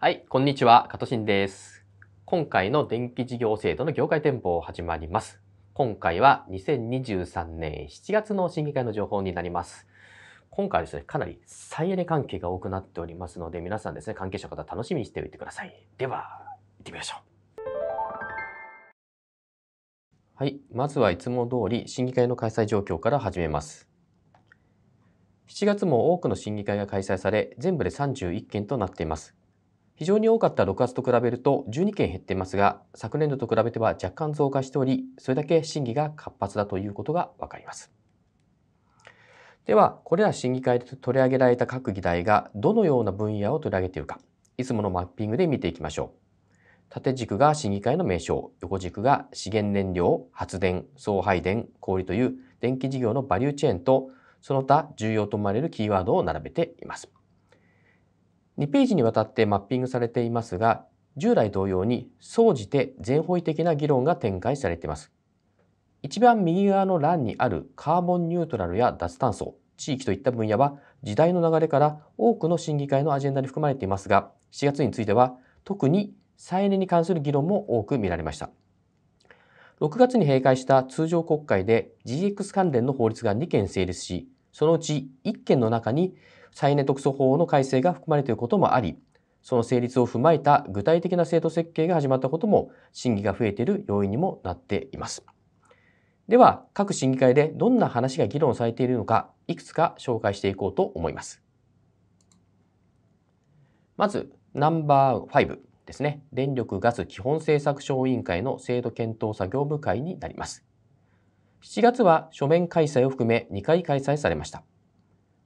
はい、こんにちは、加藤新です。今回の電気事業制度の業界展望始まります。今回は2023年7月の審議会の情報になります。今回はですね、かなり再エネ関係が多くなっておりますので、皆さんですね、関係者の方楽しみにしておいてください。では、行ってみましょう。はい、まずはいつも通り審議会の開催状況から始めます。7月も多くの審議会が開催され、全部で31件となっています。非常に多かった6月と比べると12件減っていますが、昨年度と比べては若干増加しており、それだけ審議が活発だということがわかります。では、これら審議会で取り上げられた各議題がどのような分野を取り上げているか、いつものマッピングで見ていきましょう。縦軸が審議会の名称、横軸が資源燃料、発電、送配電、氷という電気事業のバリューチェーンと、その他重要と思われるキーワードを並べています。2ページにわたってマッピングされていますが、従来同様に総じて全方位的な議論が展開されています。一番右側の欄にあるカーボンニュートラルや脱炭素、地域といった分野は時代の流れから多くの審議会のアジェンダに含まれていますが、7月については特に再エネに関する議論も多く見られました。6月に閉会した通常国会で GX 関連の法律が2件成立し、そのうち1件の中に再エネ特措法の改正が含まれていることもあり、その成立を踏まえた具体的な制度設計が始まったことも審議が増えている要因にもなっています。では、各審議会でどんな話が議論されているのか、いくつか紹介していこうと思います。まず、ナンバー5ですね。電力ガス基本政策省委員会の制度検討作業部会になります。7月は書面開催を含め2回開催されました。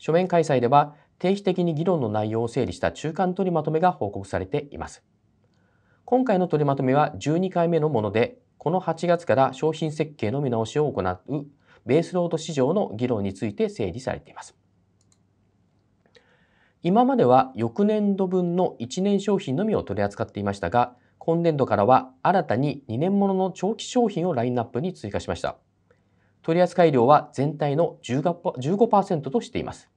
書面開催では定期的に議論の内容を整理した中間取りまとめが報告されています。今回の取りまとめは12回目のもので、この8月から商品設計の見直しを行うベースロード市場の議論について整理されています。今までは翌年度分の1年商品のみを取り扱っていましたが、今年度からは新たに2年ものの長期商品をラインナップに追加しました。取扱量は全体の15%としています。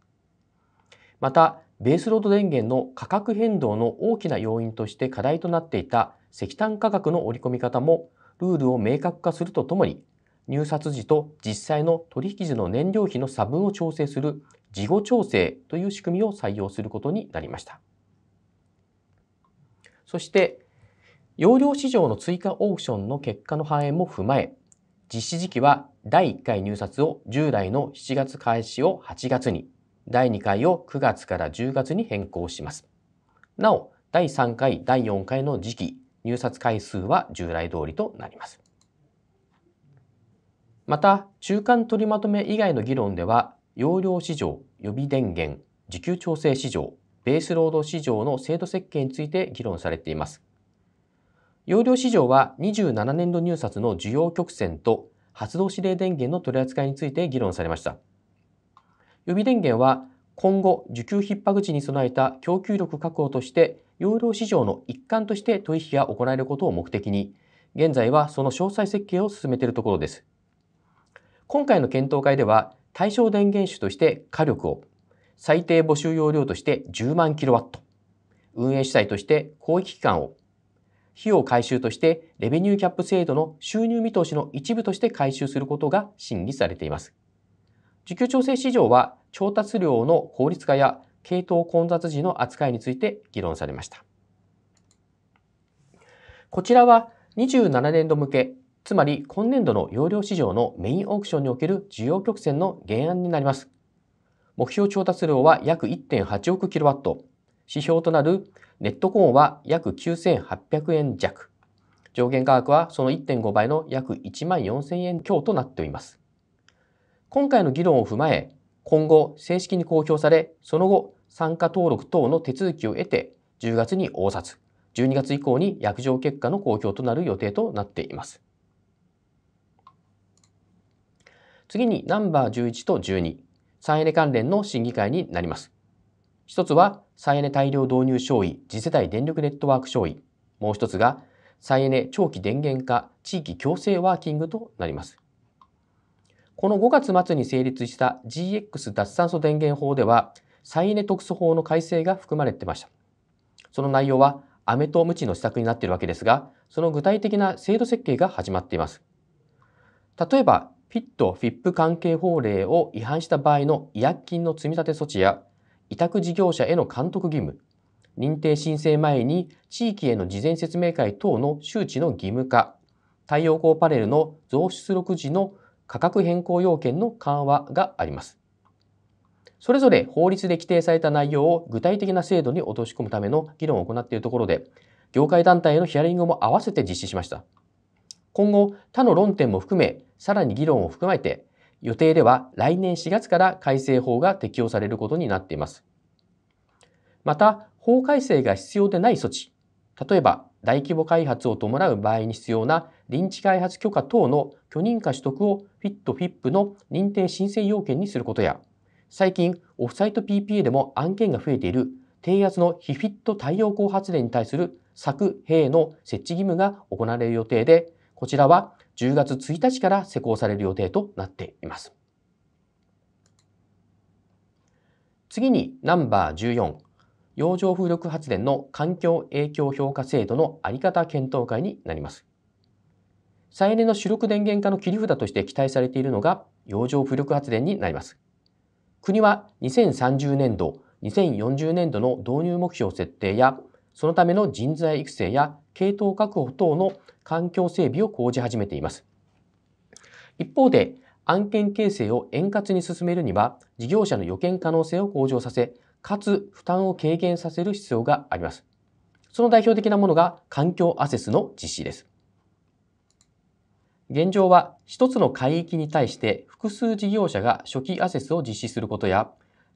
また、ベースロード電源の価格変動の大きな要因として課題となっていた石炭価格の織り込み方もルールを明確化するとともに、入札時と実際の取引時の燃料費の差分を調整する事後調整という仕組みを採用することになりました。そして、容量市場の追加オークションの結果の反映も踏まえ、実施時期は第1回入札を従来の7月開始を8月に、第2回を9月から10月に変更します。なお、第3回、第4回の時期、入札回数は従来通りとなります。また、中間取りまとめ以外の議論では、容量市場、予備電源、時給調整市場、ベースロード市場の制度設計について議論されています。容量市場は27年度入札の需要曲線と発動指令電源の取り扱いについて議論されました。予備電源は今後需給逼迫時に備えた供給力確保として容量市場の一環として取引が行えることを目的に現在はその詳細設計を進めているところです今回の検討会では対象電源種として火力を最低募集容量として10万 kW 運営主体として広域機関を費用回収としてレベニューキャップ制度の収入見通しの一部として回収することが審議されています。需給調整市場は調達量の効率化や系統混雑時の扱いについて議論されました。こちらは27年度向け、つまり今年度の容量市場のメインオークションにおける需要曲線の原案になります。目標調達量は約1.8億 kW。指標となるネットコーンは約9800円弱。上限価格はその1.5倍の約1万4000円強となっています。今回の議論を踏まえ、今後正式に公表され、その後参加登録等の手続きを得て、10月に応札、12月以降に約定結果の公表となる予定となっています。次にナンバー11と12、再エネ関連の審議会になります。一つは再エネ大量導入障位次世代電力ネットワーク障位、もう一つが再エネ長期電源化地域共生ワーキングとなります。この5月末に成立した GX 脱炭素電源法では、再エネ特措法の改正が含まれていました。その内容は、飴と鞭の施策になっているわけですが、その具体的な制度設計が始まっています。例えば、フィット・フィップ関係法令を違反した場合の違約金の積立措置や、委託事業者への監督義務、認定申請前に地域への事前説明会等の周知の義務化、太陽光パネルの増出力時の価格変更要件の緩和があります。それぞれ法律で規定された内容を具体的な制度に落とし込むための議論を行っているところで、業界団体へのヒアリングも合わせて実施しました。今後、他の論点も含め、さらに議論を含めて、予定では来年4月から改正法が適用されることになっています。また、法改正が必要でない措置、例えば大規模開発を伴う場合に必要な臨時開発許可等の許認可取得を FIT、FIP の認定申請要件にすることや、最近、オフサイト PPA でも案件が増えている低圧の非フィット太陽光発電に対する作兵の設置義務が行われる予定で、こちらは10月1日から施行される予定となっています。次にナンバー14、洋上風力発電の環境影響評価制度の在り方検討会になります。再エネの主力電源化の切り札として期待されているのが洋上風力発電になります。国は2030年度、2040年度の導入目標設定や、そのための人材育成や系統確保等の環境整備を講じ始めています。一方で、案件形成を円滑に進めるには、事業者の予見可能性を向上させ、かつ負担を軽減させる必要があります。その代表的なものが環境アセスの実施です。現状は一つの海域に対して複数事業者が初期アセスを実施することや、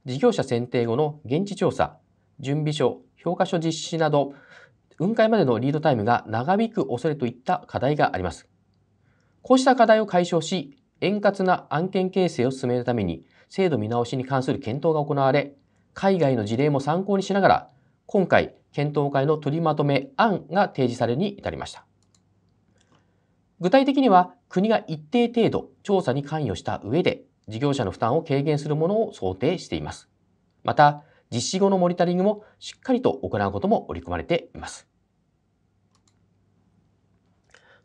事業者選定後の現地調査、準備書、評価書実施など、雲海までのリードタイムが長引く恐れといった課題があります。こうした課題を解消し、円滑な案件形成を進めるために、制度見直しに関する検討が行われ、海外の事例も参考にしながら、今回、検討会の取りまとめ案が提示されるに至りました。具体的には国が一定程度調査に関与した上で事業者の負担を軽減するものを想定しています。また、実施後のモニタリングもしっかりと行うことも織り込まれています。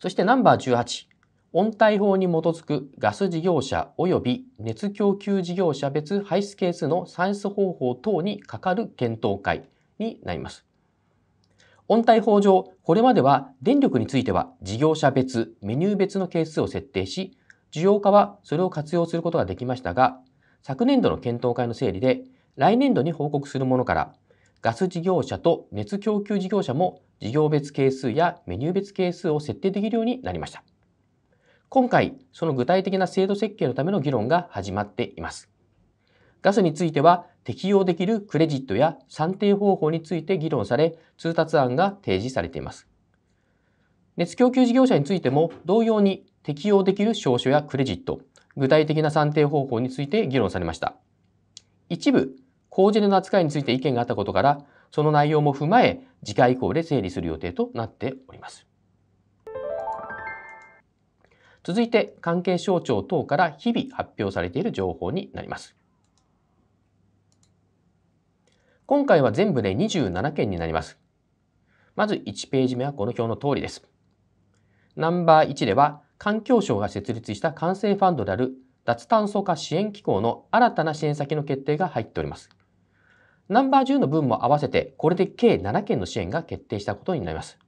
そしてナンバー18、温帯法に基づくガス事業者及び熱供給事業者別排出係数の算出方法等に係る検討会になります。温帯法上、これまでは電力については事業者別、メニュー別の係数を設定し、需要家はそれを活用することができましたが、昨年度の検討会の整理で、来年度に報告するものから、ガス事業者と熱供給事業者も事業別係数やメニュー別係数を設定できるようになりました。今回、その具体的な制度設計のための議論が始まっています。ガスについては適用できるクレジットや算定方法について議論され、通達案が提示されています。熱供給事業者についても同様に適用できる証書やクレジット、具体的な算定方法について議論されました。一部、公示の扱いについて意見があったことから、その内容も踏まえ、次回以降で整理する予定となっております。続いて関係省庁等から日々発表されている情報になります。今回は全部で27件になります。まず1ページ目はこの表の通りです。ナンバー1では、環境省が設立した完成ファンドである脱炭素化支援機構の新たな支援先の決定が入っております。ナンバー10の分も合わせて、これで計7件の支援が決定したことになります。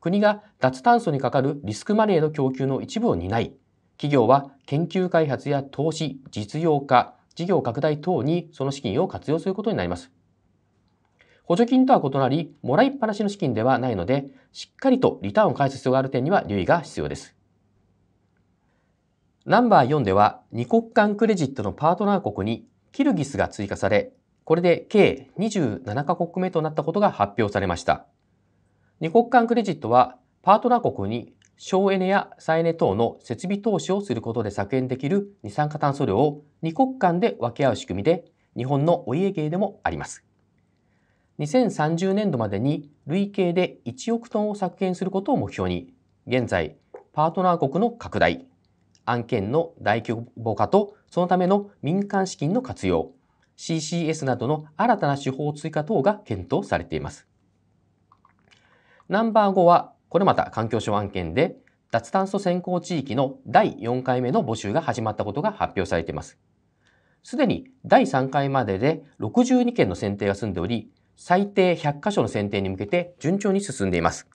国が脱炭素にかかるリスクマネーの供給の一部を担い、企業は研究開発や投資、実用化、事業拡大等にその資金を活用することになります。補助金とは異なり、もらいっぱなしの資金ではないので、しっかりとリターンを返す必要がある点には留意が必要です。ナンバー4では、2国間クレジットのパートナー国にキルギスが追加され、これで計27カ国目となったことが発表されました。2国間クレジットは、パートナー国に省エネや再エネ等の設備投資をすることで削減できる二酸化炭素量を2国間で分け合う仕組みで、日本のお家芸でもあります。2030年度までに累計で1億トンを削減することを目標に、現在、パートナー国の拡大、案件の大規模化とそのための民間資金の活用、CCS などの新たな手法追加等が検討されています。ナンバー5はこれまた環境省案件で、脱炭素先行地域の第4回目の募集が始まったことが発表されています。すでに第3回までで62件の選定が済んでおり、最低100カ所の選定に向けて順調に進んでいます。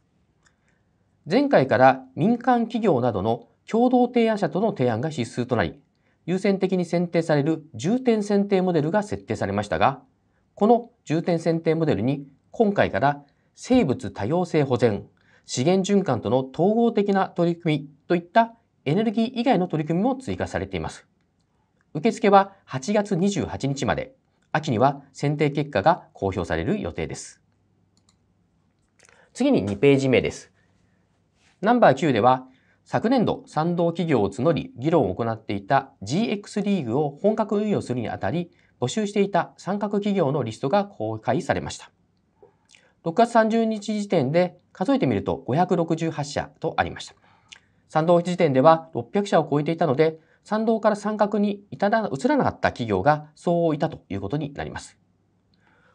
前回から民間企業などの共同提案者との提案が必須となり、優先的に選定される重点選定モデルが設定されましたが、この重点選定モデルに今回から生物多様性保全、資源循環との統合的な取り組みといったエネルギー以外の取り組みも追加されています。受付は8月28日まで、秋には選定結果が公表される予定です。次に2ページ目です。ナンバー9では、昨年度賛同企業を募り議論を行っていた GX リーグを本格運用するにあたり、募集していた参画企業のリストが公開されました。6月30日時点で数えてみると568社とありました。賛同時点では600社を超えていたので、賛同から参画に移らなかった企業がそういたということになります。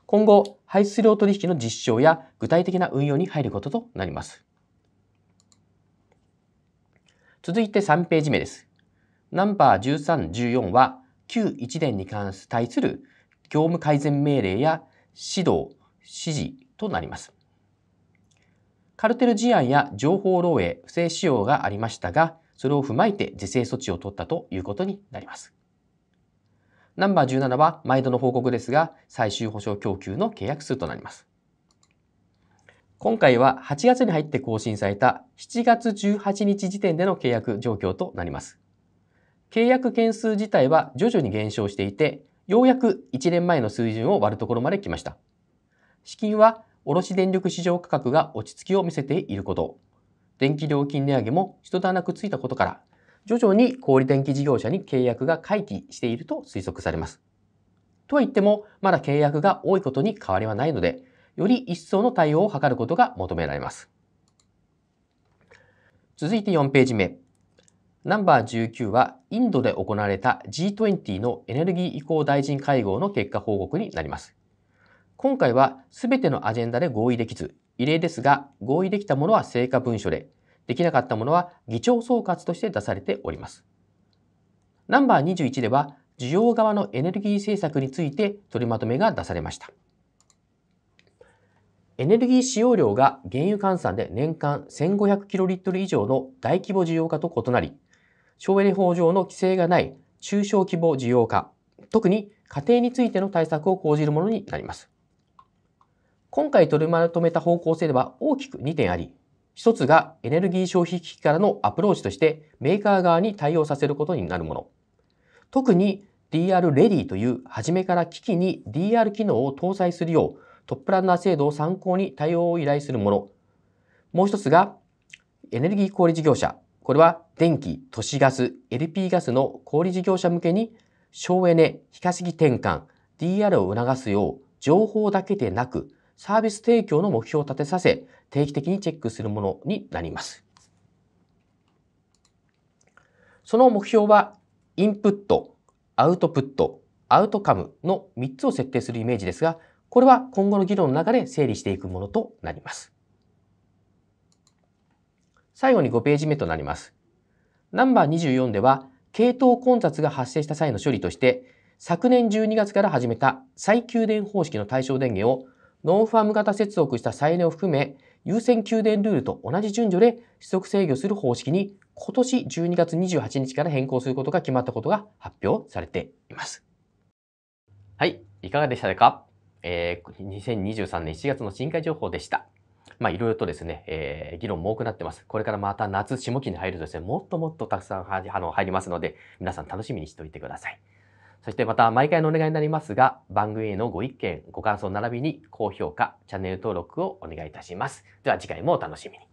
今後、排出量取引の実証や具体的な運用に入ることとなります。続いて3ページ目です。ナンバー13、14は、旧1年に関する業務改善命令や指導、指示、となります。カルテル事案や情報漏洩、不正使用がありましたが、それを踏まえて是正措置を取ったということになります。ナンバー17は毎度の報告ですが、最終保障供給の契約数となります。今回は8月に入って更新された7月18日時点での契約状況となります。契約件数自体は徐々に減少していて、ようやく1年前の水準を割るところまで来ました。資金は卸電力市場価格が落ち着きを見せていること、電気料金値上げも一段落ついたことから、徐々に小売電気事業者に契約が回帰していると推測されます。とは言っても、まだ契約が多いことに変わりはないので、より一層の対応を図ることが求められます。続いて4ページ目。ナンバー19は、インドで行われた G20 のエネルギー移行大臣会合の結果報告になります。今回は全てのアジェンダで合意できず、異例ですが合意できたものは成果文書で、できなかったものは議長総括として出されております。ナンバー21では、需要側のエネルギー政策について取りまとめが出されました。エネルギー使用量が原油換算で年間 1500kl 以上の大規模需要化と異なり、省エネ法上の規制がない中小規模需要化、特に家庭についての対策を講じるものになります。今回取りまとめた方向性では大きく2点あり、一つがエネルギー消費危機からのアプローチとしてメーカー側に対応させることになるもの。特に DR レディという初めから機器に DR 機能を搭載するようトップランナー制度を参考に対応を依頼するもの。もう一つがエネルギー小売事業者。これは電気、都市ガス、LP ガスの小売事業者向けに省エネ、非化石転換、DR を促すよう情報だけでなくサービス提供の目標を立てさせ、定期的にチェックするものになります。その目標は、インプット、アウトプット、アウトカムの3つを設定するイメージですが、これは今後の議論の中で整理していくものとなります。最後に5ページ目となります。ナンバー24では、系統混雑が発生した際の処理として、昨年12月から始めた再給電方式の対象電源をノンファーム型接続した再エネを含め、優先給電ルールと同じ順序で取得制御する方式に今年12月28日から変更することが決まったことが発表されています。はい、いかがでしたか、えー、2023年7月の深海情報でした。まあ、いろいろとですね、えー、議論も多くなってます。これからまた夏、下期に入るとですね、もっともっとたくさんあの入りますので、皆さん楽しみにしておいてください。そしてまた毎回のお願いになりますが、番組へのご意見、ご感想並びに高評価、チャンネル登録をお願いいたします。では次回もお楽しみに。